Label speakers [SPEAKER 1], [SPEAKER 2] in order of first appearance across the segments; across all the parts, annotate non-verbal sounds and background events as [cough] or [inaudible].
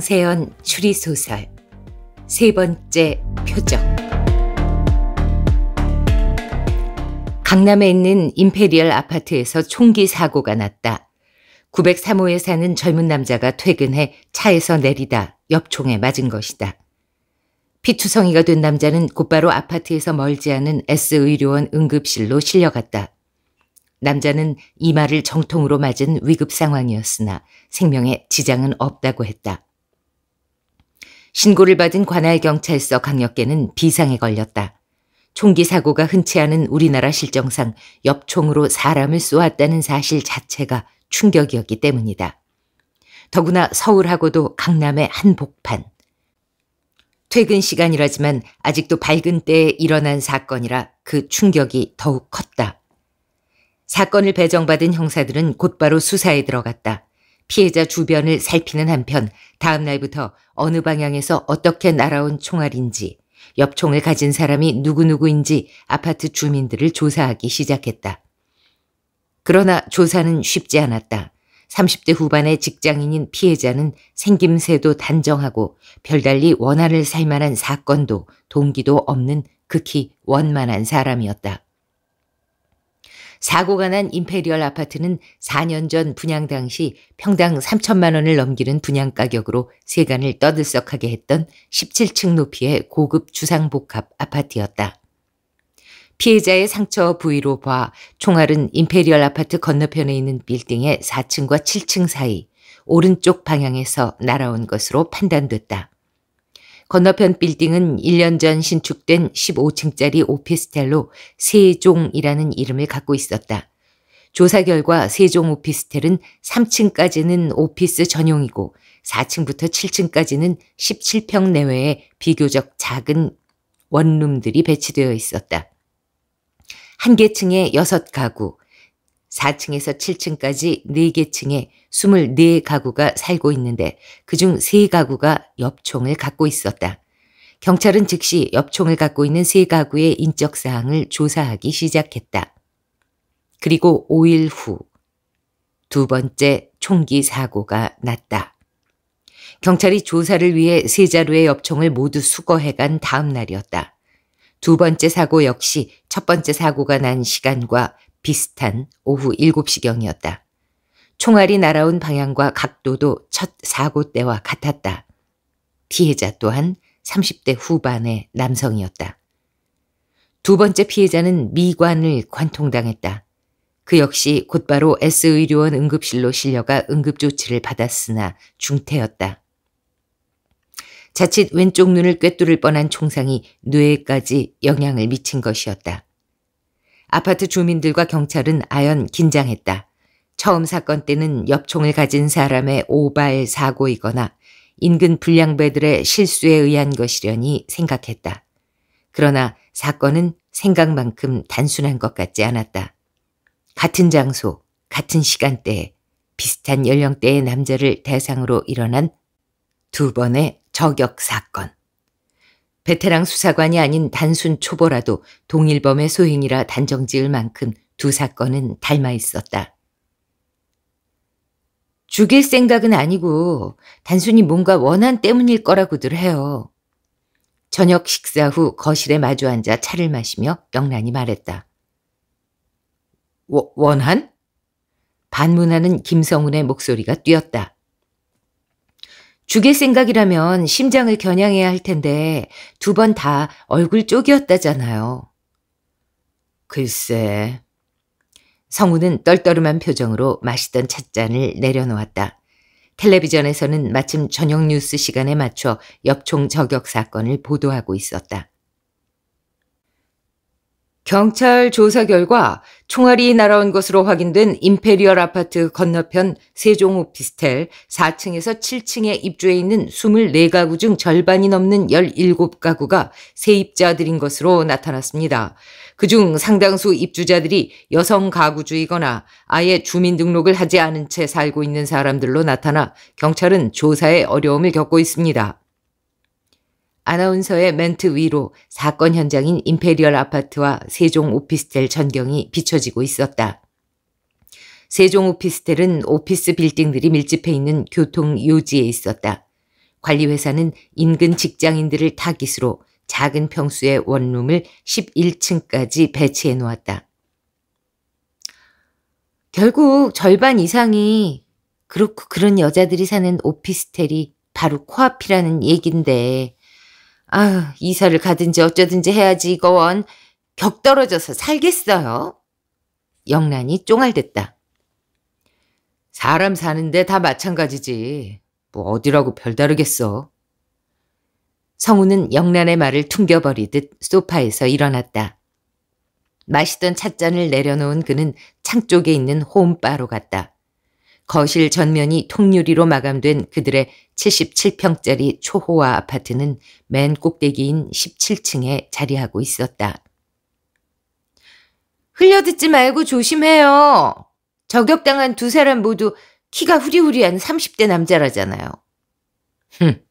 [SPEAKER 1] 장세연 추리소설 세 번째 표적 강남에 있는 임페리얼 아파트에서 총기 사고가 났다. 903호에 사는 젊은 남자가 퇴근해 차에서 내리다 옆총에 맞은 것이다. 피투성이가 된 남자는 곧바로 아파트에서 멀지 않은 S의료원 응급실로 실려갔다. 남자는 이마를 정통으로 맞은 위급 상황이었으나 생명에 지장은 없다고 했다. 신고를 받은 관할 경찰서 강력계는 비상에 걸렸다. 총기 사고가 흔치 않은 우리나라 실정상 엽총으로 사람을 쏘았다는 사실 자체가 충격이었기 때문이다. 더구나 서울하고도 강남의 한복판. 퇴근 시간이라지만 아직도 밝은 때에 일어난 사건이라 그 충격이 더욱 컸다. 사건을 배정받은 형사들은 곧바로 수사에 들어갔다. 피해자 주변을 살피는 한편 다음 날부터 어느 방향에서 어떻게 날아온 총알인지 엽총을 가진 사람이 누구누구인지 아파트 주민들을 조사하기 시작했다. 그러나 조사는 쉽지 않았다. 30대 후반의 직장인인 피해자는 생김새도 단정하고 별달리 원한을 살 만한 사건도 동기도 없는 극히 원만한 사람이었다. 사고가 난 임페리얼 아파트는 4년 전 분양 당시 평당 3천만 원을 넘기는 분양 가격으로 세간을 떠들썩하게 했던 17층 높이의 고급 주상복합 아파트였다. 피해자의 상처 부위로 봐 총알은 임페리얼 아파트 건너편에 있는 빌딩의 4층과 7층 사이 오른쪽 방향에서 날아온 것으로 판단됐다. 건너편 빌딩은 1년 전 신축된 15층짜리 오피스텔로 세종이라는 이름을 갖고 있었다. 조사 결과 세종 오피스텔은 3층까지는 오피스 전용이고 4층부터 7층까지는 17평 내외의 비교적 작은 원룸들이 배치되어 있었다. 한 개층에 6가구, 4층에서 7층까지 4개 층에 24가구가 살고 있는데 그 중 3가구가 엽총을 갖고 있었다. 경찰은 즉시 엽총을 갖고 있는 3가구의 인적사항을 조사하기 시작했다. 그리고 5일 후 두 번째 총기 사고가 났다. 경찰이 조사를 위해 세 자루의 엽총을 모두 수거해간 다음 날이었다. 두 번째 사고 역시 첫 번째 사고가 난 시간과 비슷한 오후 7시경이었다. 총알이 날아온 방향과 각도도 첫 사고 때와 같았다. 피해자 또한 30대 후반의 남성이었다. 두 번째 피해자는 미관을 관통당했다. 그 역시 곧바로 S의료원 응급실로 실려가 응급조치를 받았으나 중태였다. 자칫 왼쪽 눈을 꿰뚫을 뻔한 총상이 뇌에까지 영향을 미친 것이었다. 아파트 주민들과 경찰은 아연 긴장했다. 처음 사건 때는 엽총을 가진 사람의 오발 사고이거나 인근 불량배들의 실수에 의한 것이려니 생각했다. 그러나 사건은 생각만큼 단순한 것 같지 않았다. 같은 장소, 같은 시간대에 비슷한 연령대의 남자를 대상으로 일어난 두 번의 저격 사건. 베테랑 수사관이 아닌 단순 초보라도 동일범의 소행이라 단정 지을 만큼 두 사건은 닮아 있었다. 죽일 생각은 아니고 단순히 뭔가 원한 때문일 거라고들 해요. 저녁 식사 후 거실에 마주 앉아 차를 마시며 영란이 말했다. 워, 원한? 반문하는 김성훈의 목소리가 뛰었다. 죽일 생각이라면 심장을 겨냥해야 할 텐데 두 번 다 얼굴 쪽이었다잖아요. 글쎄. 성우는 떨떠름한 표정으로 마시던 찻잔을 내려놓았다. 텔레비전에서는 마침 저녁 뉴스 시간에 맞춰 역총 저격 사건을 보도하고 있었다. 경찰 조사 결과 총알이 날아온 것으로 확인된 임페리얼 아파트 건너편 세종 오피스텔 4층에서 7층에 입주해 있는 24가구 중 절반이 넘는 17가구가 세입자들인 것으로 나타났습니다. 그 중 상당수 입주자들이 여성 가구주이거나 아예 주민등록을 하지 않은 채 살고 있는 사람들로 나타나 경찰은 조사에 어려움을 겪고 있습니다. 아나운서의 멘트 위로 사건 현장인 임페리얼 아파트와 세종 오피스텔 전경이 비춰지고 있었다. 세종 오피스텔은 오피스 빌딩들이 밀집해 있는 교통 요지에 있었다. 관리회사는 인근 직장인들을 타깃으로 작은 평수의 원룸을 11층까지 배치해 놓았다. 결국 절반 이상이 그렇고 그런 여자들이 사는 오피스텔이 바로 코앞이라는 얘긴데 아유, 이사를 가든지 어쩌든지 해야지 이거원. 격 떨어져서 살겠어요. 영란이 쫑알댔다. 사람 사는데 다 마찬가지지. 뭐 어디라고 별다르겠어. 성우는 영란의 말을 퉁겨버리듯 소파에서 일어났다. 마시던 찻잔을 내려놓은 그는 창 쪽에 있는 홈바로 갔다. 거실 전면이 통유리로 마감된 그들의 77평짜리 초호화 아파트는 맨 꼭대기인 17층에 자리하고 있었다. 흘려듣지 말고 조심해요. 저격당한 두 사람 모두 키가 후리후리한 30대 남자라잖아요. 흠,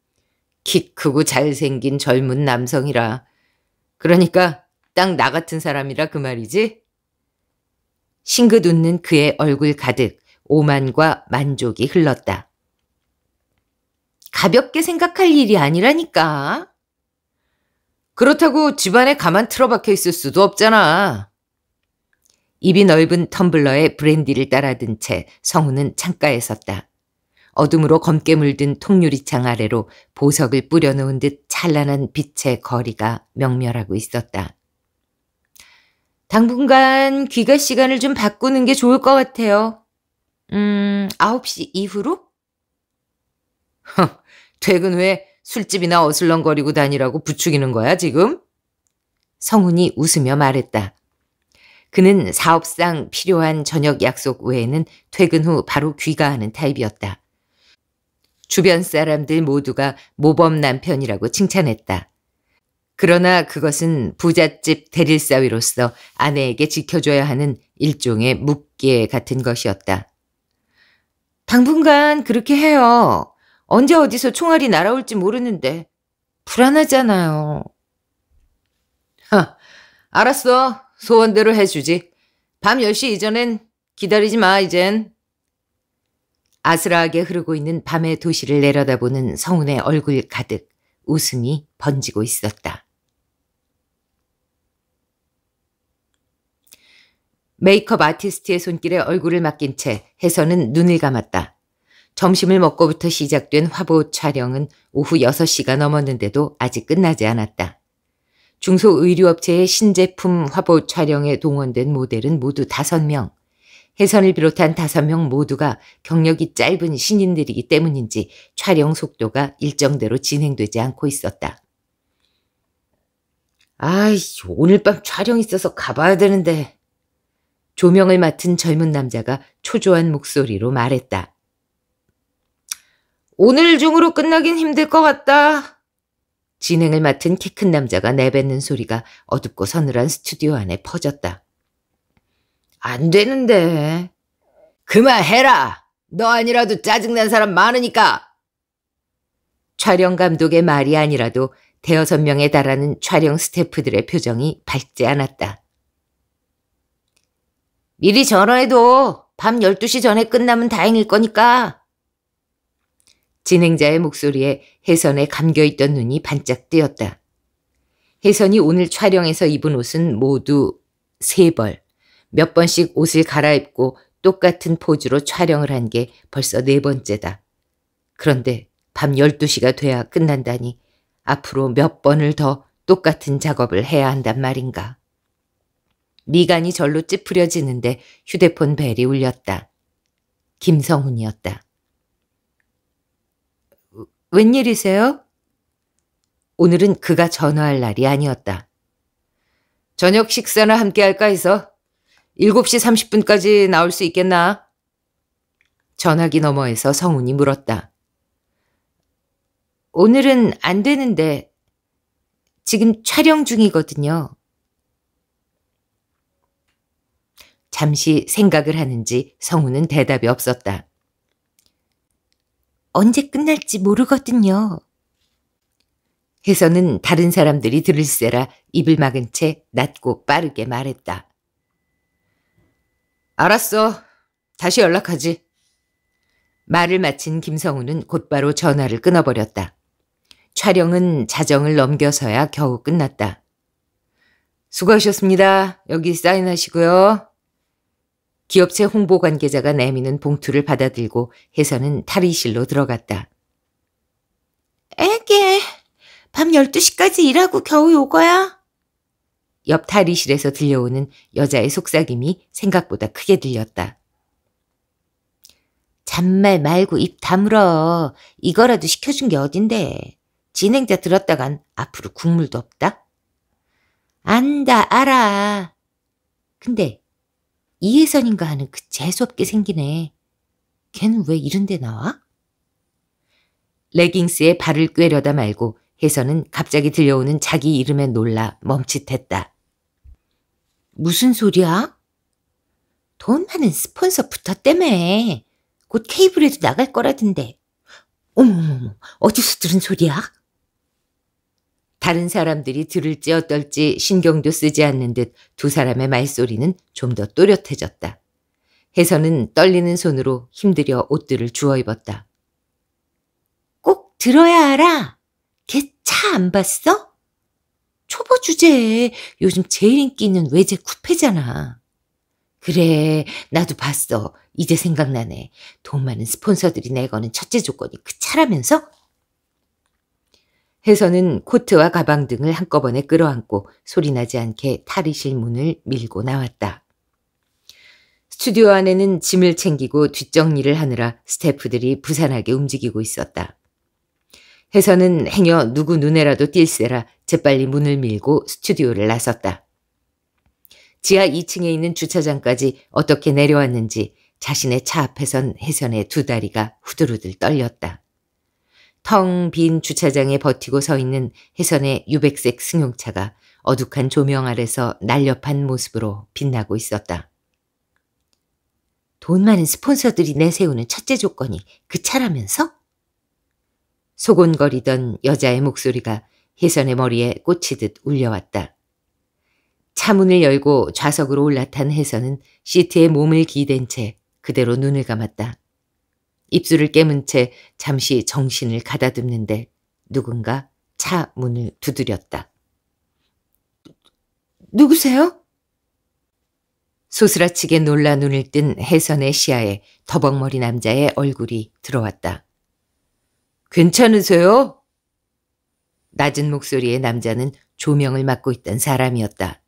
[SPEAKER 1] 키 크고 잘생긴 젊은 남성이라. 그러니까 딱 나 같은 사람이라 그 말이지? 싱긋 웃는 그의 얼굴 가득 오만과 만족이 흘렀다. 가볍게 생각할 일이 아니라니까. 그렇다고 집안에 가만 틀어박혀 있을 수도 없잖아. 입이 넓은 텀블러에 브랜디를 따라든 채 성우는 창가에 섰다. 어둠으로 검게 물든 통유리창 아래로 보석을 뿌려놓은 듯 찬란한 빛의 거리가 명멸하고 있었다. 당분간 귀가 시간을 좀 바꾸는 게 좋을 것 같아요. 음, 9시 이후로? [laughs] 퇴근 후에 술집이나 어슬렁거리고 다니라고 부추기는 거야, 지금? 성훈이 웃으며 말했다. 그는 사업상 필요한 저녁 약속 외에는 퇴근 후 바로 귀가하는 타입이었다. 주변 사람들 모두가 모범 남편이라고 칭찬했다. 그러나 그것은 부잣집 대릴사위로서 아내에게 지켜줘야 하는 일종의 묵계 같은 것이었다. 당분간 그렇게 해요. 언제 어디서 총알이 날아올지 모르는데 불안하잖아요. 하, 알았어. 소원대로 해주지. 밤 10시 이전엔 기다리지 마, 이젠. 아슬아하게 흐르고 있는 밤의 도시를 내려다보는 성운의 얼굴 가득 웃음이 번지고 있었다. 메이크업 아티스트의 손길에 얼굴을 맡긴 채 혜선은 눈을 감았다. 점심을 먹고부터 시작된 화보 촬영은 오후 6시가 넘었는데도 아직 끝나지 않았다. 중소의류업체의 신제품 화보 촬영에 동원된 모델은 모두 5명. 혜선을 비롯한 5명 모두가 경력이 짧은 신인들이기 때문인지 촬영 속도가 일정대로 진행되지 않고 있었다. 아이, 오늘 밤 촬영 있어서 가봐야 되는데. 조명을 맡은 젊은 남자가 초조한 목소리로 말했다. 오늘 중으로 끝나긴 힘들 것 같다. 진행을 맡은 키 큰 남자가 내뱉는 소리가 어둡고 서늘한 스튜디오 안에 퍼졌다. 안 되는데. 그만해라! 너 아니라도 짜증난 사람 많으니까! 촬영 감독의 말이 아니라도 대여섯 명에 달하는 촬영 스태프들의 표정이 밝지 않았다. 미리 전화해도 밤 12시 전에 끝나면 다행일 거니까. 진행자의 목소리에 혜선에 감겨있던 눈이 반짝 뜨였다. 혜선이 오늘 촬영에서 입은 옷은 모두 세 벌, 몇 번씩 옷을 갈아입고 똑같은 포즈로 촬영을 한 게 벌써 네 번째다. 그런데 밤 12시가 돼야 끝난다니 앞으로 몇 번을 더 똑같은 작업을 해야 한단 말인가. 미간이 절로 찌푸려지는데 휴대폰 벨이 울렸다. 김성훈이었다. 웬일이세요? 오늘은 그가 전화할 날이 아니었다. 저녁 식사나 함께 할까 해서 7시 30분까지 나올 수 있겠나? 전화기 너머에서 성훈이 물었다. 오늘은 안 되는데 지금 촬영 중이거든요. 잠시 생각을 하는지 성우는 대답이 없었다. 언제 끝날지 모르거든요. 해서는 다른 사람들이 들을세라 입을 막은 채 낮고 빠르게 말했다. 알았어. 다시 연락하지. 말을 마친 김성우는 곧바로 전화를 끊어버렸다. 촬영은 자정을 넘겨서야 겨우 끝났다. 수고하셨습니다. 여기 사인하시고요. 기업체 홍보 관계자가 내미는 봉투를 받아들고 해서는 탈의실로 들어갔다. 애기, 밤 12시까지 일하고 겨우 요거야? 옆 탈의실에서 들려오는 여자의 속삭임이 생각보다 크게 들렸다. 잔말 말고 입 다물어. 이거라도 시켜준 게 어딘데. 진행자 들었다간 앞으로 국물도 없다. 안다, 알아. 근데 이혜선인가 하는 그 재수없게 생기네. 걔는 왜 이런 데 나와? 레깅스에 발을 꿰려다 말고 혜선은 갑자기 들려오는 자기 이름에 놀라 멈칫했다. 무슨 소리야? 돈 많은 스폰서 붙었다며. 곧 케이블에도 나갈 거라던데. 어머머머, 어디서 들은 소리야? 다른 사람들이 들을지 어떨지 신경도 쓰지 않는 듯 두 사람의 말소리는 좀 더 또렷해졌다. 해서는 떨리는 손으로 힘들여 옷들을 주워 입었다. 꼭 들어야 알아. 걔 차 안 봤어? 초보 주제에 요즘 제일 인기 있는 외제 쿠페잖아. 그래, 나도 봤어. 이제 생각나네. 돈 많은 스폰서들이 내거는 첫째 조건이 그 차라면서? 해선은 코트와 가방 등을 한꺼번에 끌어안고 소리나지 않게 탈의실 문을 밀고 나왔다. 스튜디오 안에는 짐을 챙기고 뒷정리를 하느라 스태프들이 부산하게 움직이고 있었다. 해선은 행여 누구 눈에라도 띌세라 재빨리 문을 밀고 스튜디오를 나섰다. 지하 2층에 있는 주차장까지 어떻게 내려왔는지 자신의 차 앞에선 해선의 두 다리가 후들후들 떨렸다. 텅빈 주차장에 버티고 서 있는 해선의 유백색 승용차가 어둑한 조명 아래서 날렵한 모습으로 빛나고 있었다. 돈 많은 스폰서들이 내세우는 첫째 조건이 그 차라면서? 소곤거리던 여자의 목소리가 혜선의 머리에 꽂히듯 울려왔다. 차문을 열고 좌석으로 올라탄 혜선은 시트에 몸을 기댄 채 그대로 눈을 감았다. 입술을 깨문 채 잠시 정신을 가다듬는데 누군가 차 문을 두드렸다. 누구세요? 소스라치게 놀라 눈을 뜬 해선의 시야에 더벅머리 남자의 얼굴이 들어왔다. 괜찮으세요? 낮은 목소리의 남자는 조명을 맡고 있던 사람이었다.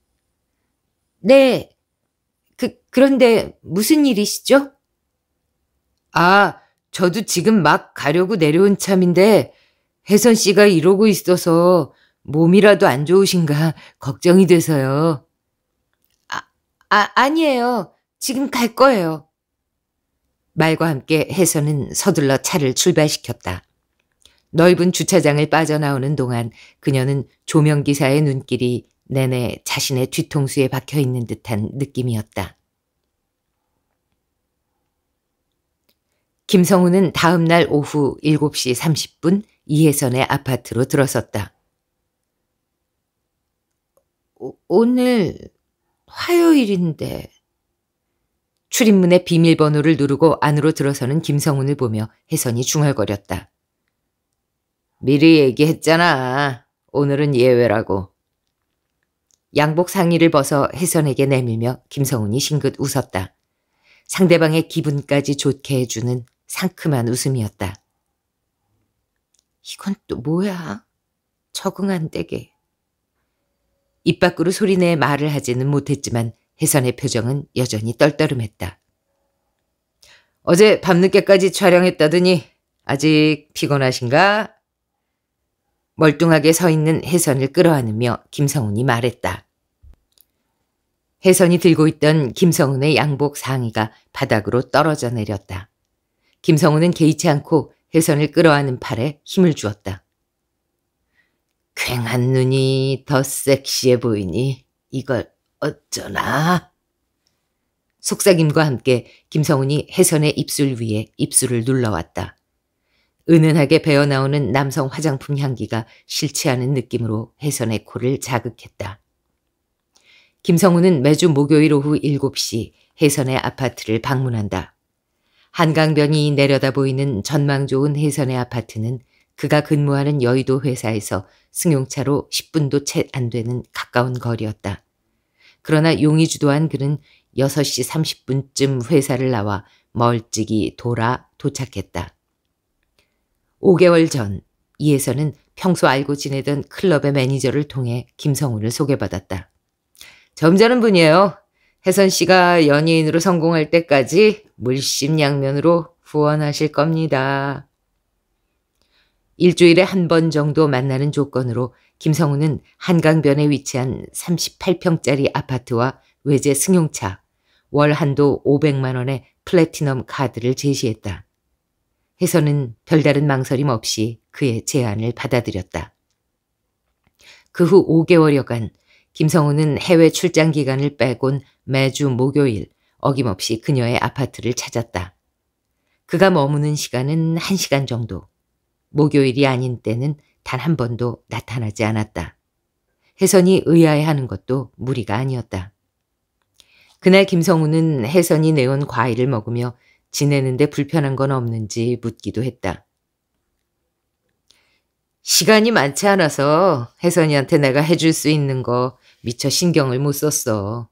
[SPEAKER 1] 네. 그, 그런데 무슨 일이시죠? 아, 저도 지금 막 가려고 내려온 참인데 혜선 씨가 이러고 있어서 몸이라도 안 좋으신가 걱정이 돼서요. 아, 아 아니에요. 지금 갈 거예요. 말과 함께 혜선은 서둘러 차를 출발시켰다. 넓은 주차장을 빠져나오는 동안 그녀는 조명기사의 눈길이 내내 자신의 뒤통수에 박혀 있는 듯한 느낌이었다. 김성우는 다음 날 오후 7시 30분 이혜선의 아파트로 들어섰다. 오, 오늘 화요일인데. 출입문의 비밀번호를 누르고 안으로 들어서는 김성훈을 보며 혜선이 중얼거렸다. 미리 얘기했잖아. 오늘은 예외라고. 양복 상의를 벗어 혜선에게 내밀며 김성훈이 싱긋 웃었다. 상대방의 기분까지 좋게 해주는 상큼한 웃음이었다. 이건 또 뭐야? 적응 안 되게. 입 밖으로 소리내 말을 하지는 못했지만 혜선의 표정은 여전히 떨떠름했다. 어제 밤늦게까지 촬영했다더니 아직 피곤하신가? 멀뚱하게 서 있는 혜선을 끌어안으며 김성훈이 말했다. 혜선이 들고 있던 김성훈의 양복 상의가 바닥으로 떨어져 내렸다. 김성우는 개의치 않고 혜선을 끌어안은 팔에 힘을 주었다. 퀭한 눈이 더 섹시해 보이니 이걸 어쩌나? 속삭임과 함께 김성훈이 혜선의 입술 위에 입술을 눌러왔다. 은은하게 배어나오는 남성 화장품 향기가 싫지 않은 느낌으로 혜선의 코를 자극했다. 김성우는 매주 목요일 오후 7시 혜선의 아파트를 방문한다. 한강변이 내려다 보이는 전망 좋은 해선의 아파트는 그가 근무하는 여의도 회사에서 승용차로 10분도 채 안 되는 가까운 거리였다. 그러나 용이 주도한 그는 6시 30분쯤 회사를 나와 멀찍이 돌아 도착했다. 5개월 전 이에서는 평소 알고 지내던 클럽의 매니저를 통해 김성훈을 소개받았다. 점잖은 분이에요. 혜선 씨가 연예인으로 성공할 때까지 물심양면으로 후원하실 겁니다. 일주일에 한 번 정도 만나는 조건으로 김성우는 한강변에 위치한 38평짜리 아파트와 외제 승용차, 월 한도 500만 원의 플래티넘 카드를 제시했다. 혜선은 별다른 망설임 없이 그의 제안을 받아들였다. 그 후 5개월여간 김성우는 해외 출장 기간을 빼곤 매주 목요일 어김없이 그녀의 아파트를 찾았다. 그가 머무는 시간은 한시간 정도. 목요일이 아닌 때는 단 한 번도 나타나지 않았다. 혜선이 의아해하는 것도 무리가 아니었다. 그날 김성우는 혜선이 내온 과일을 먹으며 지내는데 불편한 건 없는지 묻기도 했다. 시간이 많지 않아서 혜선이한테 내가 해줄 수 있는 거 미처 신경을 못 썼어.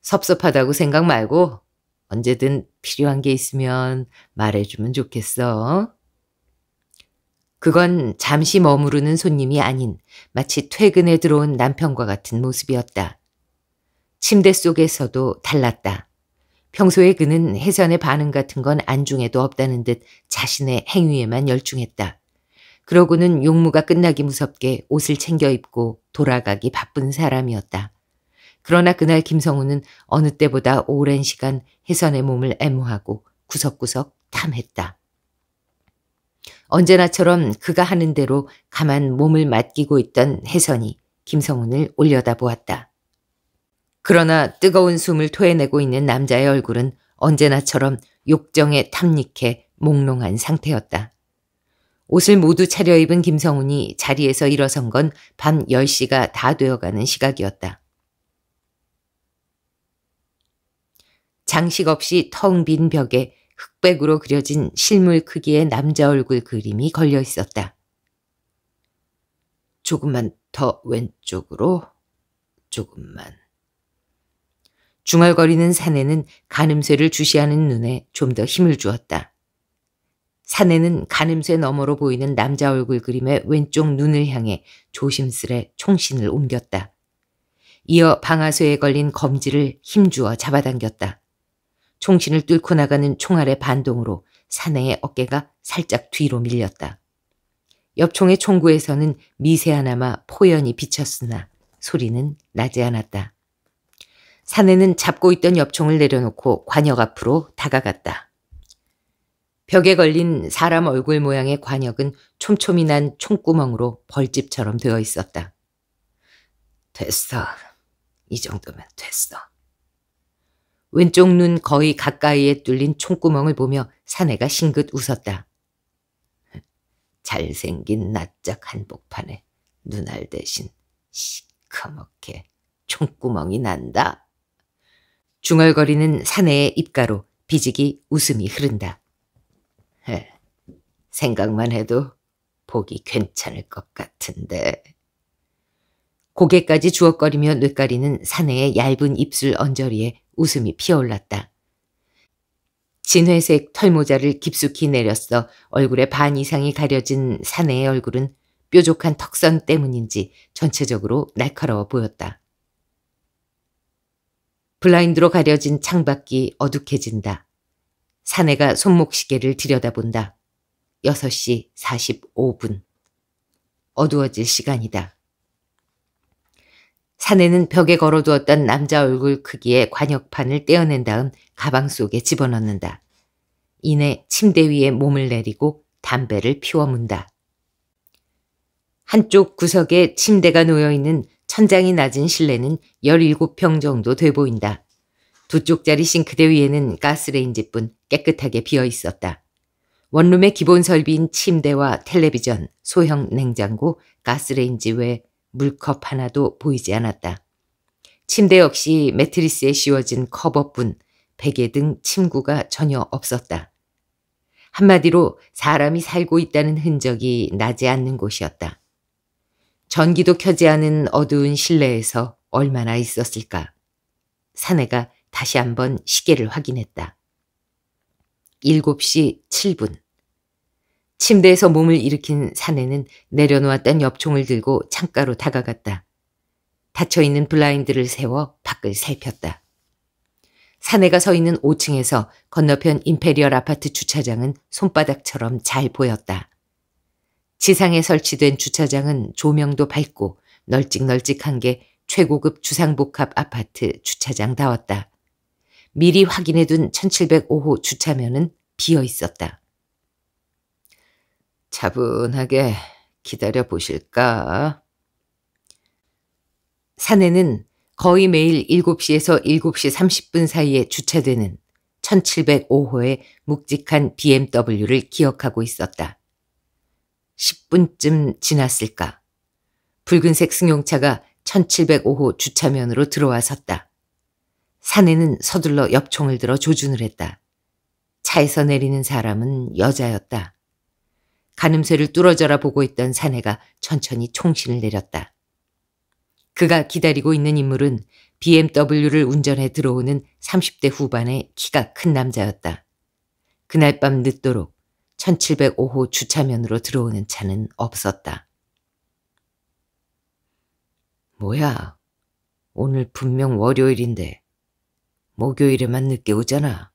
[SPEAKER 1] 섭섭하다고 생각 말고 언제든 필요한 게 있으면 말해주면 좋겠어. 그건 잠시 머무르는 손님이 아닌 마치 퇴근에 들어온 남편과 같은 모습이었다. 침대 속에서도 달랐다. 평소에 그는 해산의 반응 같은 건 안중에도 없다는 듯 자신의 행위에만 열중했다. 그러고는 용무가 끝나기 무섭게 옷을 챙겨 입고 돌아가기 바쁜 사람이었다. 그러나 그날 김성우는 어느 때보다 오랜 시간 혜선의 몸을 애모하고 구석구석 탐했다. 언제나처럼 그가 하는 대로 가만 몸을 맡기고 있던 혜선이 김성훈을 올려다보았다. 그러나 뜨거운 숨을 토해내고 있는 남자의 얼굴은 언제나처럼 욕정에 탐닉해 몽롱한 상태였다. 옷을 모두 차려입은 김성훈이 자리에서 일어선 건 밤 10시가 다 되어가는 시각이었다. 장식 없이 텅 빈 벽에 흑백으로 그려진 실물 크기의 남자 얼굴 그림이 걸려 있었다. 조금만 더 왼쪽으로, 조금만. 중얼거리는 사내는 가늠쇠를 주시하는 눈에 좀 더 힘을 주었다. 사내는 가늠쇠 너머로 보이는 남자 얼굴 그림의 왼쪽 눈을 향해 조심스레 총신을 옮겼다. 이어 방아쇠에 걸린 검지를 힘주어 잡아당겼다. 총신을 뚫고 나가는 총알의 반동으로 사내의 어깨가 살짝 뒤로 밀렸다. 옆총의 총구에서는 미세하나마 포연이 비쳤으나 소리는 나지 않았다. 사내는 잡고 있던 옆총을 내려놓고 관역 앞으로 다가갔다. 벽에 걸린 사람 얼굴 모양의 관역은 촘촘히 난 총구멍으로 벌집처럼 되어 있었다. 됐어. 이 정도면 됐어. 왼쪽 눈 거의 가까이에 뚫린 총구멍을 보며 사내가 싱긋 웃었다. 잘생긴 낯짝 한복판에 눈알 대신 시커멓게 총구멍이 난다. 중얼거리는 사내의 입가로 비지기 웃음이 흐른다. 예, 생각만 해도 보기 괜찮을 것 같은데. 고개까지 주걱거리며 뇌가리는 사내의 얇은 입술 언저리에 웃음이 피어올랐다. 진회색 털모자를 깊숙이 내렸어 얼굴에반 이상이 가려진 사내의 얼굴은 뾰족한 턱선 때문인지 전체적으로 날카로워 보였다. 블라인드로 가려진 창밖이 어둑해진다. 사내가 손목시계를 들여다본다. 6시 45분. 어두워질 시간이다. 사내는 벽에 걸어두었던 남자 얼굴 크기의 관역판을 떼어낸 다음 가방 속에 집어넣는다. 이내 침대 위에 몸을 내리고 담배를 피워문다. 한쪽 구석에 침대가 놓여있는 천장이 낮은 실내는 17평 정도 돼 보인다. 두 쪽짜리 싱크대 위에는 가스레인지뿐 깨끗하게 비어 있었다. 원룸의 기본 설비인 침대와 텔레비전, 소형 냉장고, 가스레인지 외 물컵 하나도 보이지 않았다. 침대 역시 매트리스에 씌워진 커버뿐 베개 등 침구가 전혀 없었다. 한마디로 사람이 살고 있다는 흔적이 나지 않는 곳이었다. 전기도 켜지 않은 어두운 실내에서 얼마나 있었을까. 사내가 다시 한번 시계를 확인했다. 7시 7분. 침대에서 몸을 일으킨 사내는 내려놓았던 엽총을 들고 창가로 다가갔다. 닫혀있는 블라인드를 세워 밖을 살폈다. 사내가 서 있는 5층에서 건너편 임페리얼 아파트 주차장은 손바닥처럼 잘 보였다. 지상에 설치된 주차장은 조명도 밝고 널찍널찍한 게 최고급 주상복합 아파트 주차장다웠다. 미리 확인해둔 1705호 주차면은 비어 있었다. 차분하게 기다려 보실까? 사내는 거의 매일 7시에서 7시 30분 사이에 주차되는 1705호의 묵직한 BMW를 기억하고 있었다. 10분쯤 지났을까? 붉은색 승용차가 1705호 주차면으로 들어와 섰다. 사내는 서둘러 옆총을 들어 조준을 했다. 차에서 내리는 사람은 여자였다. 가늠쇠를 뚫어져라 보고 있던 사내가 천천히 총신을 내렸다. 그가 기다리고 있는 인물은 BMW를 운전해 들어오는 30대 후반의 키가 큰 남자였다. 그날 밤 늦도록 1705호 주차면으로 들어오는 차는 없었다. 뭐야, 오늘 분명 월요일인데 목요일에만 늦게 오잖아.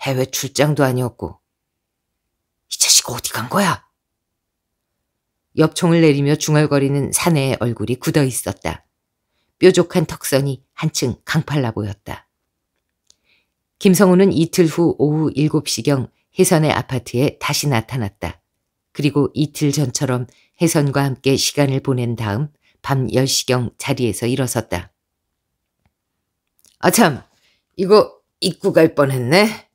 [SPEAKER 1] 해외 출장도 아니었고. 이 자식 어디 간 거야? 옆총을 내리며 중얼거리는 사내의 얼굴이 굳어 있었다. 뾰족한 턱선이 한층 강팔라 보였다. 김성우는 이틀 후 오후 7시경 혜선의 아파트에 다시 나타났다. 그리고 이틀 전처럼 혜선과 함께 시간을 보낸 다음 밤 10시경 자리에서 일어섰다. 아참, 이거 입고 갈 뻔했네.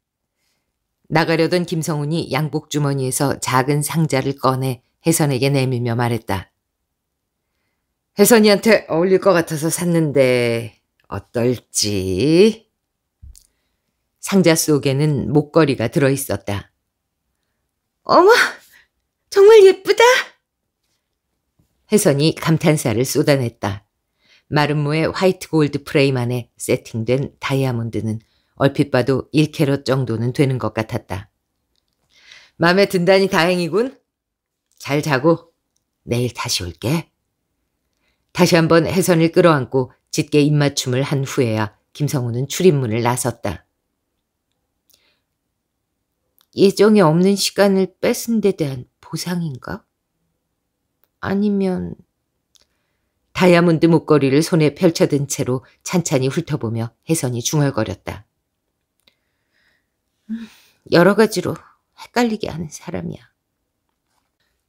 [SPEAKER 1] 나가려던 김성훈이 양복 주머니에서 작은 상자를 꺼내 혜선에게 내밀며 말했다. 혜선이한테 어울릴 것 같아서 샀는데 어떨지? 상자 속에는 목걸이가 들어 있었다. 어머, 정말 예쁘다. 혜선이 감탄사를 쏟아냈다. 마름모의 화이트 골드 프레임 안에 세팅된 다이아몬드는 얼핏 봐도 1캐럿 정도는 되는 것 같았다. 맘에 든다니 다행이군. 잘 자고 내일 다시 올게. 다시 한번 해선을 끌어안고 짙게 입맞춤을 한 후에야 김성우는 출입문을 나섰다. 예정에 없는 시간을 뺏은 데 대한 보상인가? 아니면 다이아몬드 목걸이를 손에 펼쳐든 채로 찬찬히 훑어보며 혜선이 중얼거렸다. 음, 여러 가지로 헷갈리게 하는 사람이야.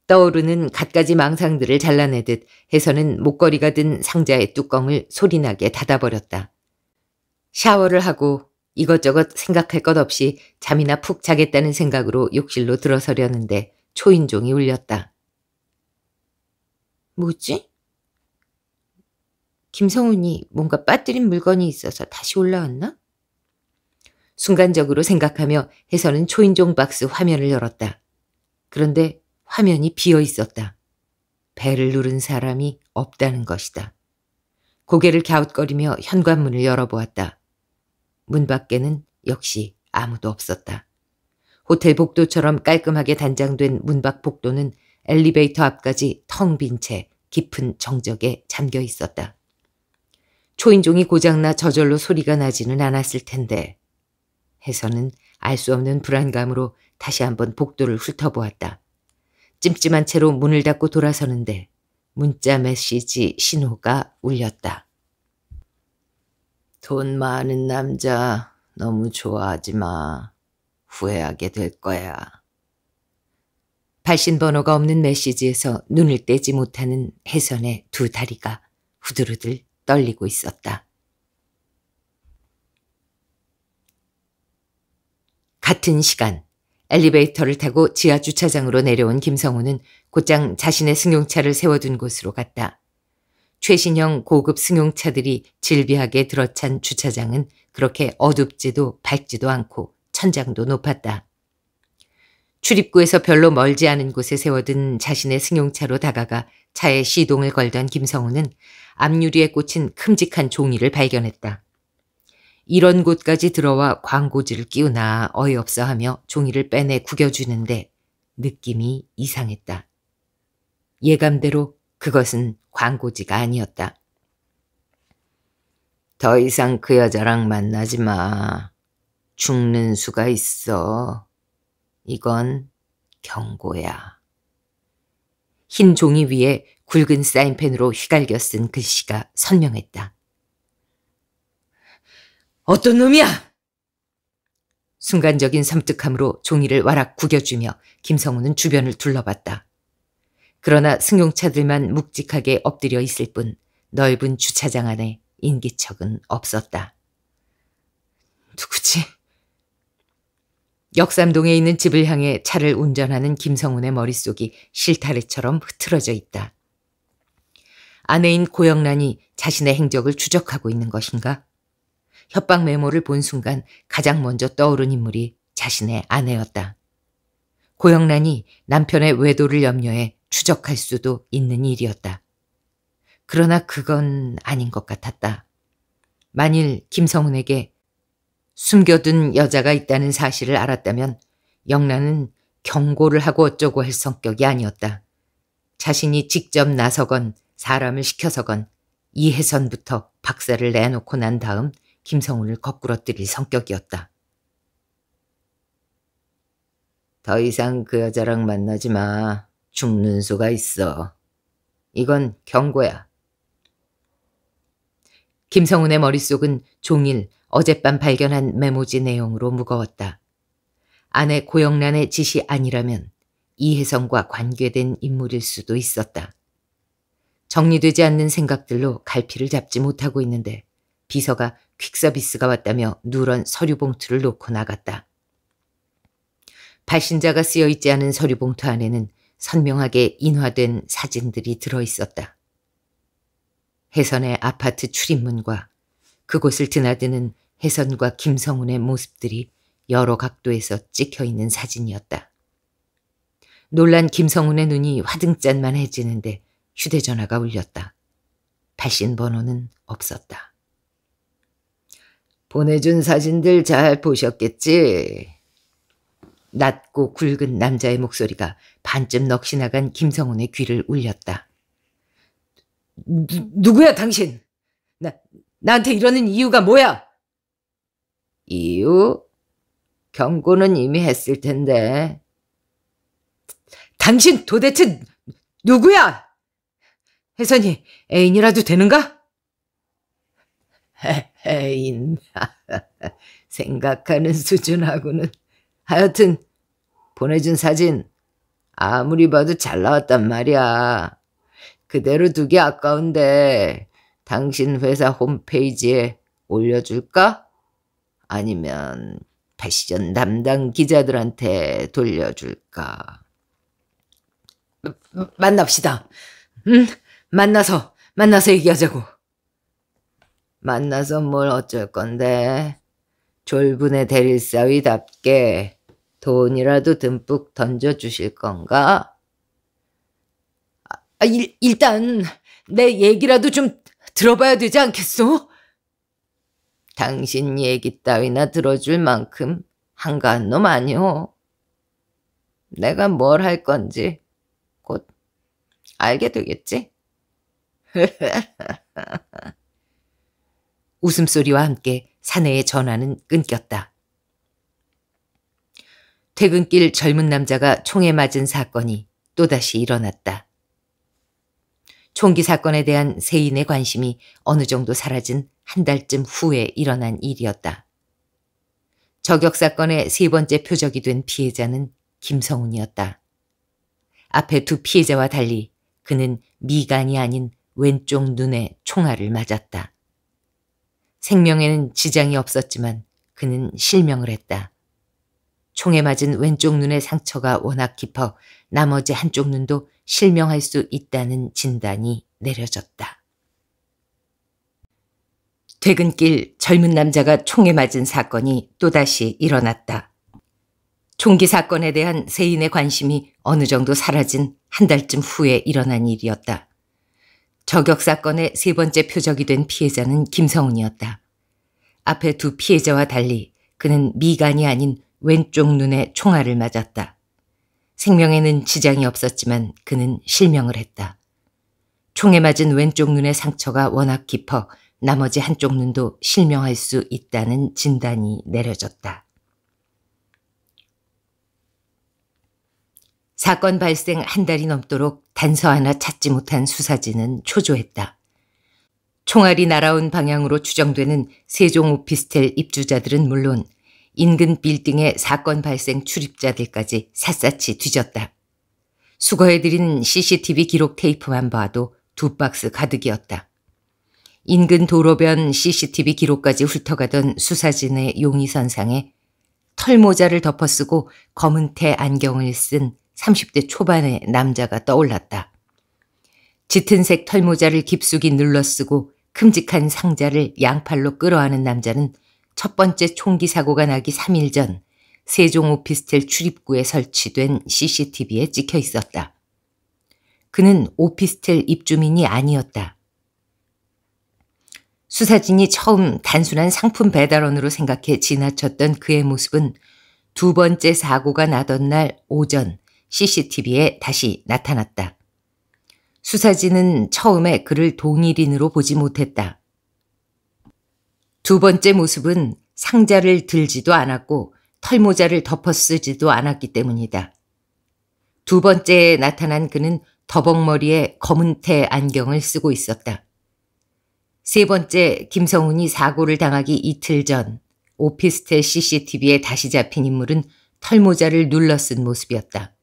[SPEAKER 1] 떠오르는 갖가지 망상들을 잘라내듯 혜선은 목걸이가 든 상자의 뚜껑을 소리나게 닫아버렸다. 샤워를 하고 이것저것 생각할 것 없이 잠이나 푹 자겠다는 생각으로 욕실로 들어서려는데 초인종이 울렸다. 뭐지? 김성훈이 뭔가 빠뜨린 물건이 있어서 다시 올라왔나? 순간적으로 생각하며 해서는 초인종 박스 화면을 열었다. 그런데 화면이 비어 있었다. 배를 누른 사람이 없다는 것이다. 고개를 갸웃거리며 현관문을 열어보았다. 문 밖에는 역시 아무도 없었다. 호텔 복도처럼 깔끔하게 단장된 문밖 복도는 엘리베이터 앞까지 텅 빈 채 깊은 정적에 잠겨 있었다. 초인종이 고장나 저절로 소리가 나지는 않았을 텐데. 해서는 알수 없는 불안감으로 다시 한번 복도를 훑어보았다. 찜찜한 채로 문을 닫고 돌아서는데 문자 메시지 신호가 울렸다. 돈 많은 남자 너무 좋아하지 마. 후회하게 될 거야. 발신 번호가 없는 메시지에서 눈을 떼지 못하는 혜선의두 다리가 후두루들 떨리고 있었다. 같은 시간 엘리베이터를 타고 지하 주차장으로 내려온 김성우는 곧장 자신의 승용차를 세워둔 곳으로 갔다. 최신형 고급 승용차들이 질비하게 들어찬 주차장은 그렇게 어둡지도 밝지도 않고 천장도 높았다. 출입구에서 별로 멀지 않은 곳에 세워둔 자신의 승용차로 다가가 차에 시동을 걸던 김성우는 앞유리에 꽂힌 큼직한 종이를 발견했다. 이런 곳까지 들어와 광고지를 끼우나 어이없어 하며 종이를 빼내 구겨주는데 느낌이 이상했다. 예감대로 그것은 광고지가 아니었다. 더 이상 그 여자랑 만나지 마. 죽는 수가 있어. 이건 경고야. 흰 종이 위에 굵은 사인펜으로 휘갈겨 쓴 글씨가 선명했다. 어떤 놈이야! 순간적인 섬뜩함으로 종이를 와락 구겨주며 김성우는 주변을 둘러봤다. 그러나 승용차들만 묵직하게 엎드려 있을 뿐 넓은 주차장 안에 인기척은 없었다. 누구지? 역삼동에 있는 집을 향해 차를 운전하는 김성훈의 머릿속이 실타래처럼 흐트러져 있다. 아내인 고영란이 자신의 행적을 추적하고 있는 것인가? 협박 메모를 본 순간 가장 먼저 떠오른 인물이 자신의 아내였다. 고영란이 남편의 외도를 염려해 추적할 수도 있는 일이었다. 그러나 그건 아닌 것 같았다. 만일 김성훈에게 숨겨둔 여자가 있다는 사실을 알았다면 영란은 경고를 하고 어쩌고 할 성격이 아니었다. 자신이 직접 나서건 사람을 시켜서건 이해선부터 박사를 내놓고 난 다음 김성훈을 거꾸러뜨릴 성격이었다. 더 이상 그 여자랑 만나지 마. 죽는 수가 있어. 이건 경고야. 김성훈의 머릿속은 종일 어젯밤 발견한 메모지 내용으로 무거웠다. 아내 고영란의 짓이 아니라면 이혜성과 관계된 인물일 수도 있었다. 정리되지 않는 생각들로 갈피를 잡지 못하고 있는데 비서가 퀵서비스가 왔다며 누런 서류 봉투를 놓고 나갔다. 발신자가 쓰여 있지 않은 서류 봉투 안에는 선명하게 인화된 사진들이 들어 있었다. 혜선의 아파트 출입문과 그곳을 드나드는 혜선과 김성훈의 모습들이 여러 각도에서 찍혀 있는 사진이었다. 놀란 김성훈의 눈이 화등짠만 해지는데 휴대전화가 울렸다. 발신 번호는 없었다. 보내준 사진들 잘 보셨겠지? 낮고 굵은 남자의 목소리가 반쯤 넋이 나간 김성훈의 귀를 울렸다. 누, 누구야 당신? 나, 나한테 이러는 이유가 뭐야? 이유? 경고는 이미 했을 텐데. 당신 도대체 누구야? 혜선이 애인이라도 되는가? 애인 [laughs] 생각하는 수준하고는 하여튼 보내준 사진 아무리 봐도 잘 나왔단 말이야. 그대로 두기 아까운데 당신 회사 홈페이지에 올려줄까? 아니면 패션 담당 기자들한테 돌려줄까? 음, 음, 만납시다. 응, 음, 만나서, 만나서 얘기하자고. 만나서 뭘 어쩔 건데. 졸분의 대릴 사위답게 돈이라도 듬뿍 던져주실 건가? 아, 아 일, 일단 내 얘기라도 좀 들어봐야 되지 않겠소? 당신 얘기 따위나 들어줄 만큼 한가한 놈 아니오. 내가 뭘 할 건지 곧 알게 되겠지? [laughs] 웃음소리와 함께 사내의 전화는 끊겼다. 퇴근길 젊은 남자가 총에 맞은 사건이 또다시 일어났다. 총기 사건에 대한 세인의 관심이 어느 정도 사라진 한 달쯤 후에 일어난 일이었다. 저격 사건의 세 번째 표적이 된 피해자는 김성훈이었다. 앞에 두 피해자와 달리 그는 미간이 아닌 왼쪽 눈에 총알을 맞았다. 생명에는 지장이 없었지만 그는 실명을 했다. 총에 맞은 왼쪽 눈의 상처가 워낙 깊어 나머지 한쪽 눈도 실명할 수 있다는 진단이 내려졌다. 퇴근길 젊은 남자가 총에 맞은 사건이 또다시 일어났다. 총기 사건에 대한 세인의 관심이 어느 정도 사라진 한 달쯤 후에 일어난 일이었다. 저격 사건의 세 번째 표적이 된 피해자는 김성훈이었다. 앞에 두 피해자와 달리 그는 미간이 아닌 왼쪽 눈에 총알을 맞았다. 생명에는 지장이 없었지만 그는 실명을 했다. 총에 맞은 왼쪽 눈의 상처가 워낙 깊어 나머지 한쪽 눈도 실명할 수 있다는 진단이 내려졌다. 사건 발생 한 달이 넘도록 단서 하나 찾지 못한 수사진은 초조했다. 총알이 날아온 방향으로 추정되는 세종 오피스텔 입주자들은 물론 인근 빌딩의 사건 발생 출입자들까지 샅샅이 뒤졌다. 수거해드린 CCTV 기록 테이프만 봐도 두 박스 가득이었다. 인근 도로변 CCTV 기록까지 훑어가던 수사진의 용의선상에 털모자를 덮어쓰고 검은테 안경을 쓴 30대 초반의 남자가 떠올랐다. 짙은색 털모자를 깊숙이 눌러쓰고 큼직한 상자를 양팔로 끌어안은 남자는 첫 번째 총기 사고가 나기 3일 전 세종 오피스텔 출입구에 설치된 CCTV에 찍혀 있었다. 그는 오피스텔 입주민이 아니었다. 수사진이 처음 단순한 상품 배달원으로 생각해 지나쳤던 그의 모습은 두 번째 사고가 나던 날 오전 CCTV에 다시 나타났다. 수사진은 처음에 그를 동일인으로 보지 못했다. 두 번째 모습은 상자를 들지도 않았고 털모자를 덮어 쓰지도 않았기 때문이다. 두 번째에 나타난 그는 더벅머리에 검은테 안경을 쓰고 있었다. 세 번째 김성훈이 사고를 당하기 이틀 전 오피스텔 CCTV에 다시 잡힌 인물은 털모자를 눌러쓴 모습이었다.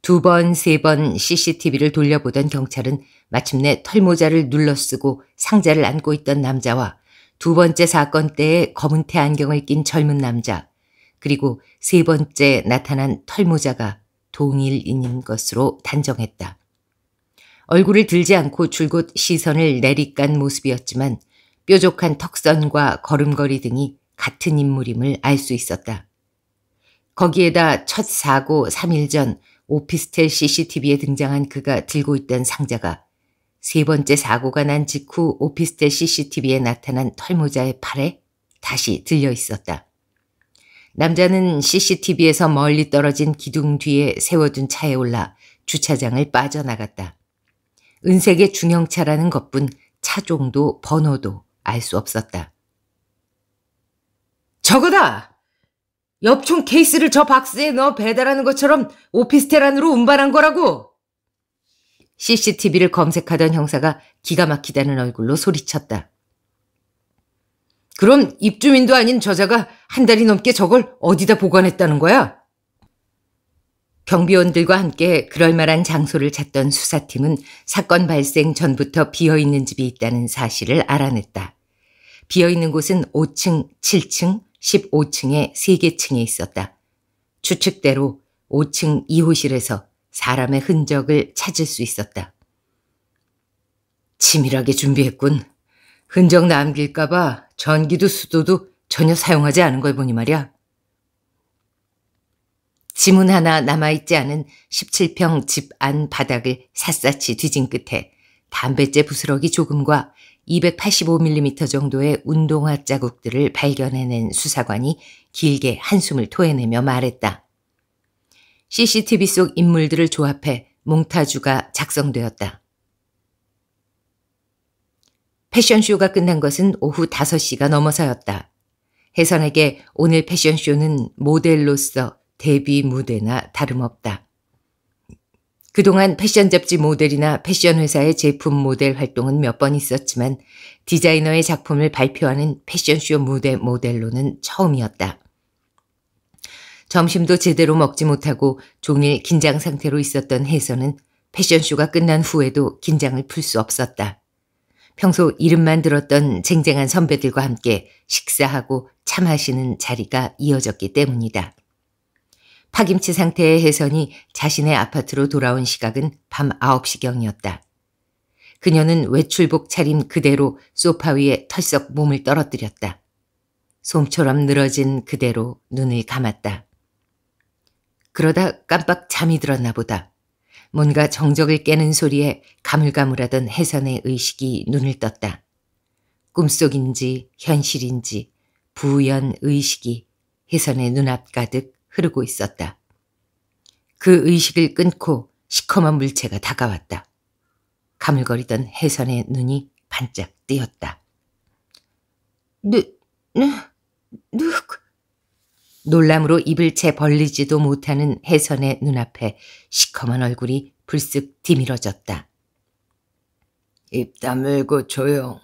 [SPEAKER 1] 두 번, 세 번 CCTV를 돌려보던 경찰은 마침내 털모자를 눌러쓰고 상자를 안고 있던 남자와 두 번째 사건 때의 검은태 안경을 낀 젊은 남자 그리고 세 번째 나타난 털모자가 동일인인 것으로 단정했다. 얼굴을 들지 않고 줄곧 시선을 내리깐 모습이었지만 뾰족한 턱선과 걸음걸이 등이 같은 인물임을 알 수 있었다. 거기에다 첫 사고 3일 전 오피스텔 CCTV에 등장한 그가 들고 있던 상자가 세 번째 사고가 난 직후 오피스텔 CCTV에 나타난 털모자의 팔에 다시 들려 있었다. 남자는 CCTV에서 멀리 떨어진 기둥 뒤에 세워둔 차에 올라 주차장을 빠져나갔다. 은색의 중형차라는 것뿐 차종도 번호도 알 수 없었다. 저거다! 옆총 케이스를 저 박스에 넣어 배달하는 것처럼 오피스텔 안으로 운반한 거라고! CCTV를 검색하던 형사가 기가 막히다는 얼굴로 소리쳤다. 그럼 입주민도 아닌 저자가 한 달이 넘게 저걸 어디다 보관했다는 거야? 경비원들과 함께 그럴 만한 장소를 찾던 수사팀은 사건 발생 전부터 비어있는 집이 있다는 사실을 알아냈다. 비어있는 곳은 5층, 7층, 15층의 3개 층에 있었다. 추측대로 5층 2호실에서 사람의 흔적을 찾을 수 있었다. 치밀하게 준비했군. 흔적 남길까봐 전기도 수도도 전혀 사용하지 않은 걸 보니 말이야. 지문 하나 남아있지 않은 17평 집 안 바닥을 샅샅이 뒤진 끝에 담뱃재 부스러기 조금과 285mm 정도의 운동화 자국들을 발견해낸 수사관이 길게 한숨을 토해내며 말했다. CCTV 속 인물들을 조합해 몽타주가 작성되었다. 패션쇼가 끝난 것은 오후 5시가 넘어서였다. 혜선에게 오늘 패션쇼는 모델로서 데뷔 무대나 다름없다. 그동안 패션 잡지 모델이나 패션 회사의 제품 모델 활동은 몇 번 있었지만 디자이너의 작품을 발표하는 패션쇼 무대 모델로는 처음이었다. 점심도 제대로 먹지 못하고 종일 긴장 상태로 있었던 혜선은 패션쇼가 끝난 후에도 긴장을 풀 수 없었다. 평소 이름만 들었던 쟁쟁한 선배들과 함께 식사하고 차 마시는 자리가 이어졌기 때문이다. 파김치 상태의 혜선이 자신의 아파트로 돌아온 시각은 밤 9시경이었다. 그녀는 외출복 차림 그대로 소파 위에 털썩 몸을 떨어뜨렸다. 솜처럼 늘어진 그대로 눈을 감았다. 그러다 깜빡 잠이 들었나 보다. 뭔가 정적을 깨는 소리에 가물가물하던 해선의 의식이 눈을 떴다. 꿈속인지 현실인지 부연 의식이 해선의 눈앞 가득 흐르고 있었다. 그 의식을 끊고 시커먼 물체가 다가왔다. 가물거리던 해선의 눈이 반짝 띄었다 누, 누, 누구? 놀람으로 입을 채 벌리지도 못하는 혜선의 눈앞에 시커먼 얼굴이 불쑥 뒤밀어졌다. 입 다물고 조용.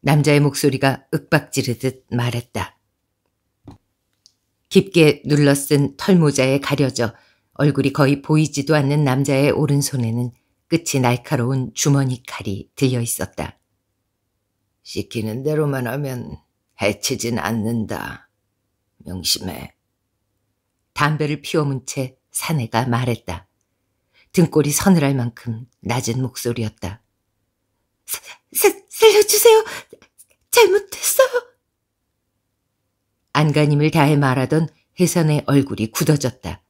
[SPEAKER 1] 남자의 목소리가 윽박지르듯 말했다. 깊게 눌러쓴 털모자에 가려져 얼굴이 거의 보이지도 않는 남자의 오른손에는 끝이 날카로운 주머니 칼이 들려 있었다. 시키는 대로만 하면 해치진 않는다. 명심해. 담배를 피워문 채 사내가 말했다. 등골이 서늘할 만큼 낮은 목소리였다. 사, 사, 살려주세요. 잘못했어요. 안간힘을 다해 말하던 혜선의 얼굴이 굳어졌다.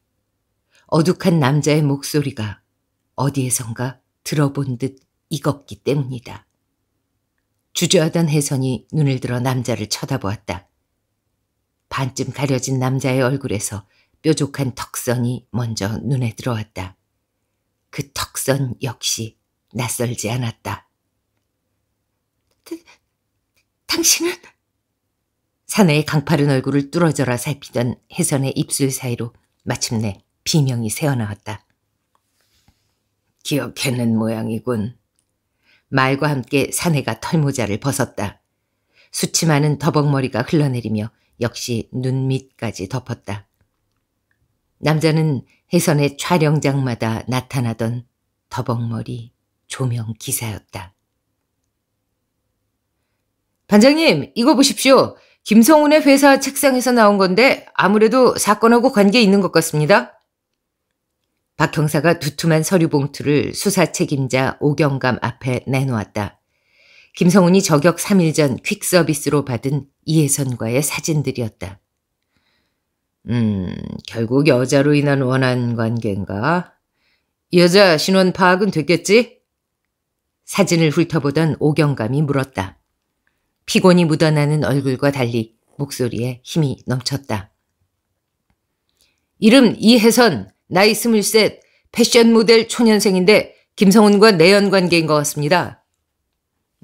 [SPEAKER 1] 어둑한 남자의 목소리가 어디에선가 들어본 듯 익었기 때문이다. 주저하던 혜선이 눈을 들어 남자를 쳐다보았다. 반쯤 가려진 남자의 얼굴에서 뾰족한 턱선이 먼저 눈에 들어왔다. 그 턱선 역시 낯설지 않았다. 당신은? 사내의 강파른 얼굴을 뚫어져라 살피던 혜선의 입술 사이로 마침내 비명이 새어나왔다. 기억해낸 모양이군. 말과 함께 사내가 털모자를 벗었다. 수치 많은 더벅머리가 흘러내리며 역시 눈밑까지 덮었다. 남자는 해선의 촬영장마다 나타나던 더벅머리 조명 기사였다. 반장님, 이거 보십시오. 김성훈의 회사 책상에서 나온 건데 아무래도 사건하고 관계 있는 것 같습니다. 박 형사가 두툼한 서류 봉투를 수사 책임자 오경감 앞에 내놓았다. 김성훈이 저격 3일 전 퀵서비스로 받은 이혜선과의 사진들이었다. 음, 결국 여자로 인한 원한 관계인가? 여자 신원 파악은 됐겠지? 사진을 훑어보던 오경감이 물었다. 피곤이 묻어나는 얼굴과 달리 목소리에 힘이 넘쳤다. 이름 이혜선, 나이 스물셋, 패션 모델 초년생인데 김성훈과 내연 관계인 것 같습니다.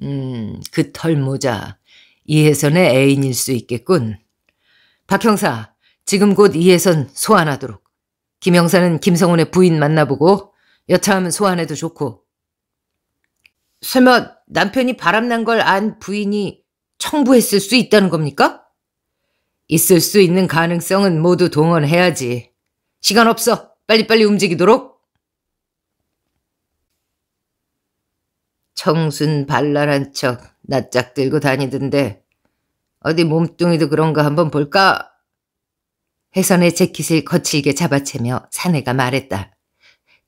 [SPEAKER 1] 음, 그 털모자. 이혜선의 애인일 수 있겠군. 박 형사, 지금 곧 이혜선 소환하도록. 김 형사는 김성훈의 부인 만나보고 여차하면 소환해도 좋고. 설마 남편이 바람난 걸 안 부인이 청부했을 수 있다는 겁니까? 있을 수 있는 가능성은 모두 동원해야지. 시간 없어. 빨리빨리 움직이도록. 청순 발랄한 척 낯짝 들고 다니던데 어디 몸뚱이도 그런거 한번 볼까? 해선의 재킷을 거칠게 잡아채며 사내가 말했다.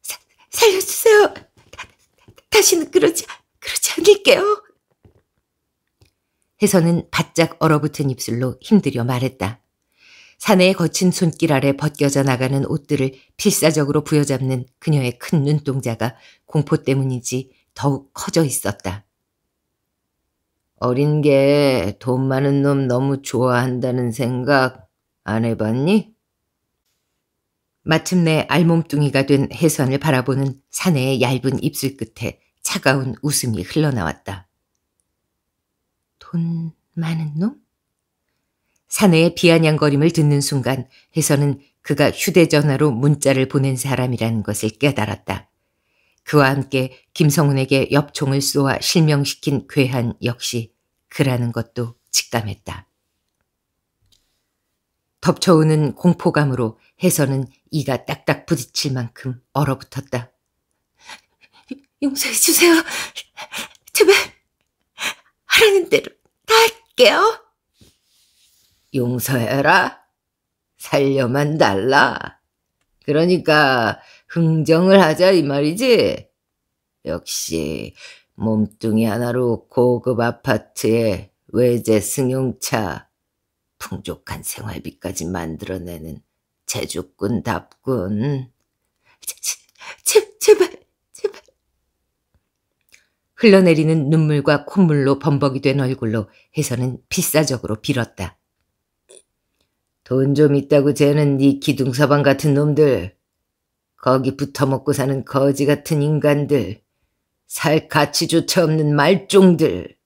[SPEAKER 1] 사, 살려주세요. 다, 다시는 그러지 그러지 않을게요. 해선은 바짝 얼어붙은 입술로 힘들여 말했다. 사내의 거친 손길 아래 벗겨져 나가는 옷들을 필사적으로 부여잡는 그녀의 큰 눈동자가 공포 때문인지 더욱 커져 있었다. 어린 게 돈 많은 놈 너무 좋아한다는 생각 안 해봤니? 마침내 알몸뚱이가 된 해선을 바라보는 사내의 얇은 입술 끝에 차가운 웃음이 흘러나왔다. 돈 많은 놈? 사내의 비아냥거림을 듣는 순간 해선은 그가 휴대전화로 문자를 보낸 사람이라는 것을 깨달았다. 그와 함께 김성훈에게 엽총을 쏘아 실명시킨 괴한 역시 그라는 것도 직감했다. 덮쳐오는 공포감으로 해서는 이가 딱딱 부딪칠 만큼 얼어붙었다. 용서해 주세요. 제발 하라는 대로 다 할게요. 용서해라. 살려만 달라. 그러니까 흥정을 하자 이 말이지. 역시 몸뚱이 하나로 고급 아파트에 외제 승용차, 풍족한 생활비까지 만들어내는 제주꾼답군. 제, 제발, 제발. 흘러내리는 눈물과 콧물로 범벅이 된 얼굴로 해서는 비싸적으로 빌었다. 돈 좀 있다고 쟤는 이 네 기둥서방 같은 놈들 거기 붙어 먹고 사는 거지 같은 인간들, 살 가치조차 없는 말종들.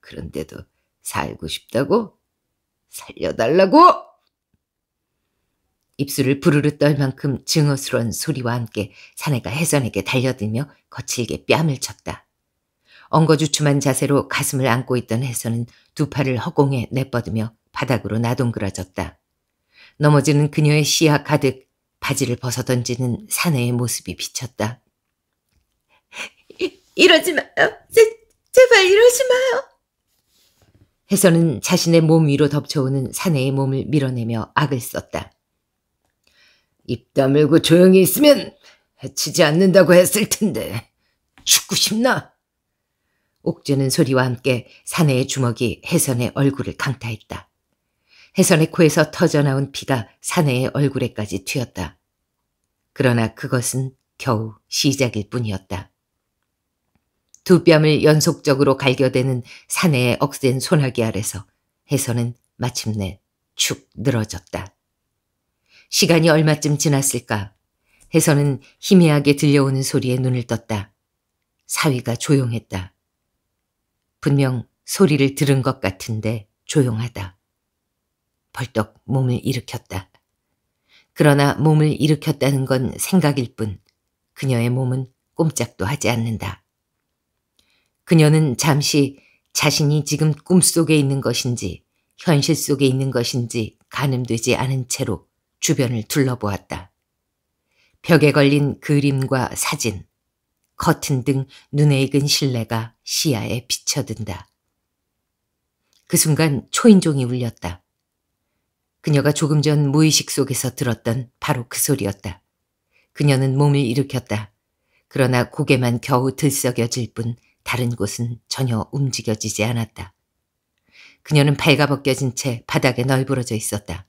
[SPEAKER 1] 그런데도 살고 싶다고? 살려달라고? 입술을 부르르 떨 만큼 증오스러운 소리와 함께 사내가 혜선에게 달려들며 거칠게 뺨을 쳤다. 엉거주춤한 자세로 가슴을 안고 있던 혜선은 두 팔을 허공에 내뻗으며 바닥으로 나동그라졌다. 넘어지는 그녀의 시야 가득 바지를 벗어던지는 사내의 모습이 비쳤다. 이, 이러지 마요. 제, 제발 이러지 마요. 해서는 자신의 몸 위로 덮쳐오는 사내의 몸을 밀어내며 악을 썼다. 입 다물고 조용히 있으면 해치지 않는다고 했을 텐데 죽고 싶나? 옥죄는 소리와 함께 사내의 주먹이 해선의 얼굴을 강타했다. 해선의 코에서 터져나온 피가 사내의 얼굴에까지 튀었다. 그러나 그것은 겨우 시작일 뿐이었다. 두 뺨을 연속적으로 갈겨대는 사내의 억센 소나기 아래서 해선은 마침내 축 늘어졌다. 시간이 얼마쯤 지났을까? 해선은 희미하게 들려오는 소리에 눈을 떴다. 사위가 조용했다. 분명 소리를 들은 것 같은데 조용하다. 벌떡 몸을 일으켰다. 그러나 몸을 일으켰다는 건 생각일 뿐 그녀의 몸은 꼼짝도 하지 않는다. 그녀는 잠시 자신이 지금 꿈속에 있는 것인지 현실 속에 있는 것인지 가늠되지 않은 채로 주변을 둘러보았다. 벽에 걸린 그림과 사진, 커튼 등 눈에 익은 실내가 시야에 비쳐든다. 그 순간 초인종이 울렸다. 그녀가 조금 전 무의식 속에서 들었던 바로 그 소리였다. 그녀는 몸을 일으켰다. 그러나 고개만 겨우 들썩여질 뿐 다른 곳은 전혀 움직여지지 않았다. 그녀는 발가벗겨진 채 바닥에 널브러져 있었다.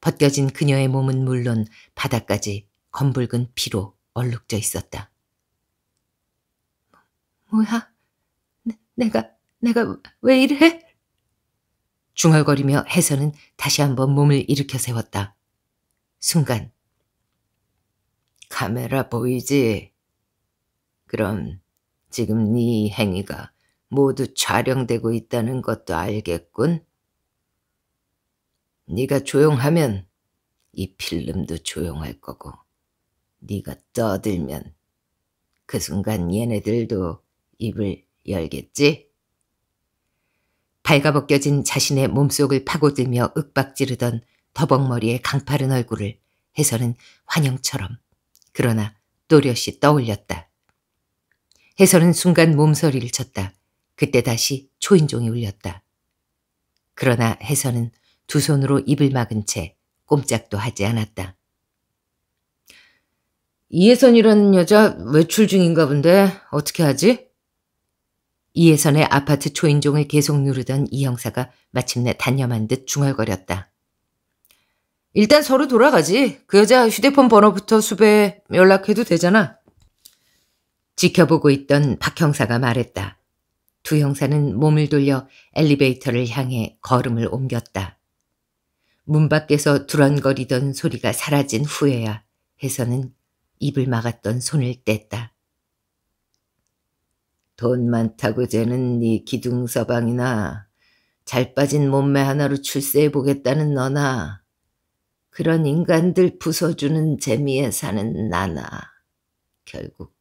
[SPEAKER 1] 벗겨진 그녀의 몸은 물론 바닥까지 검붉은 피로 얼룩져 있었다. 뭐, 뭐야? 내, 가 내가 왜 이래? 중얼거리며 해서는 다시 한번 몸을 일으켜 세웠다. 순간. 카메라 보이지? 그럼 지금 네 행위가 모두 촬영되고 있다는 것도 알겠군? 네가 조용하면 이 필름도 조용할 거고 네가 떠들면 그 순간 얘네들도 입을 열겠지? 발가벗겨진 자신의 몸속을 파고들며 윽박지르던 더벅머리의 강파른 얼굴을 해설은 환영처럼 그러나 또렷이 떠올렸다. 해설은 순간 몸서리를 쳤다. 그때 다시 초인종이 울렸다. 그러나 해설은 두 손으로 입을 막은 채 꼼짝도 하지 않았다. 이혜선이라는 여자 외출 중인가 본데 어떻게 하지? 이해선의 아파트 초인종을 계속 누르던 이 형사가 마침내 단념한 듯 중얼거렸다. 일단 서로 돌아가지. 그 여자 휴대폰 번호부터 수배 연락해도 되잖아. 지켜보고 있던 박 형사가 말했다. 두 형사는 몸을 돌려 엘리베이터를 향해 걸음을 옮겼다. 문 밖에서 두런거리던 소리가 사라진 후에야 해서는 입을 막았던 손을 뗐다. 돈 많다고 쟤는 네 기둥서방이나 잘 빠진 몸매 하나로 출세해보겠다는 너나 그런 인간들 부숴주는 재미에 사는 나나 결국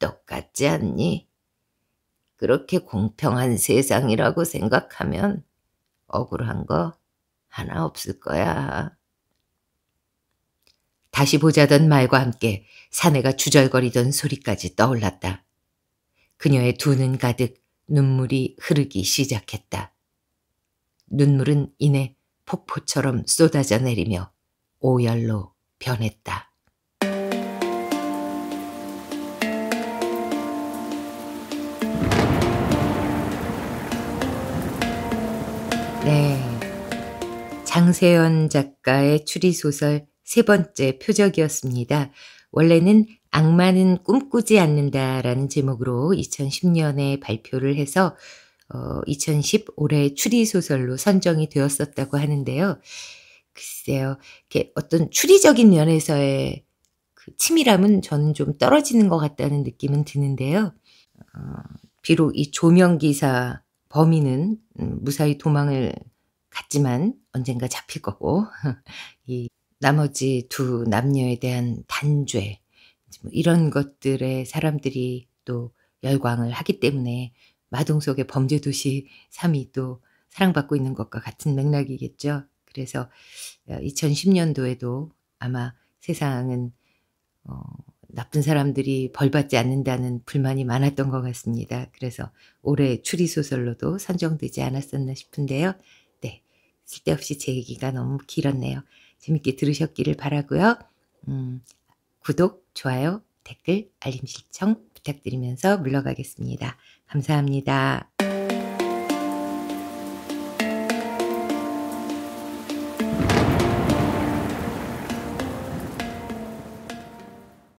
[SPEAKER 1] 똑같지 않니? 그렇게 공평한 세상이라고 생각하면 억울한 거 하나 없을 거야. 다시 보자던 말과 함께 사내가 주절거리던 소리까지 떠올랐다. 그녀의 두 눈 가득 눈물이 흐르기 시작했다. 눈물은 이내 폭포처럼 쏟아져 내리며 오열로 변했다. 네. 장세연 작가의 추리소설 세 번째 표적이었습니다. 원래는 악마는 꿈꾸지 않는다라는 제목으로 2010년에 발표를 해서 어, 2010올해 추리 소설로 선정이 되었었다고 하는데요. 글쎄요, 이렇게 어떤 추리적인 면에서의 그 치밀함은 저는 좀 떨어지는 것 같다는 느낌은 드는데요. 어, 비록 이 조명 기사 범인은 음, 무사히 도망을 갔지만 언젠가 잡힐 거고 [laughs] 이 나머지 두 남녀에 대한 단죄 뭐 이런 것들에 사람들이 또 열광을 하기 때문에 마동 속의 범죄 도시 3이 [laughs] 또 사랑받고 있는 것과 같은 맥락이겠죠. 그래서 2010년도에도 어, 아마 세상은 어, 나쁜 사람들이 벌받지 않는다는 불만이 많았던 것 같습니다. 그래서 올해 추리소설로도 선정되지 않았었나 싶은데요. 네. 쓸데없이 제 얘기가 너무 길었네요. 재밌게 들으셨기를 바라고요. 음, 구독, 좋아요, 댓글, 알림 설청 부탁드리면서 물러가겠습니다. 감사합니다.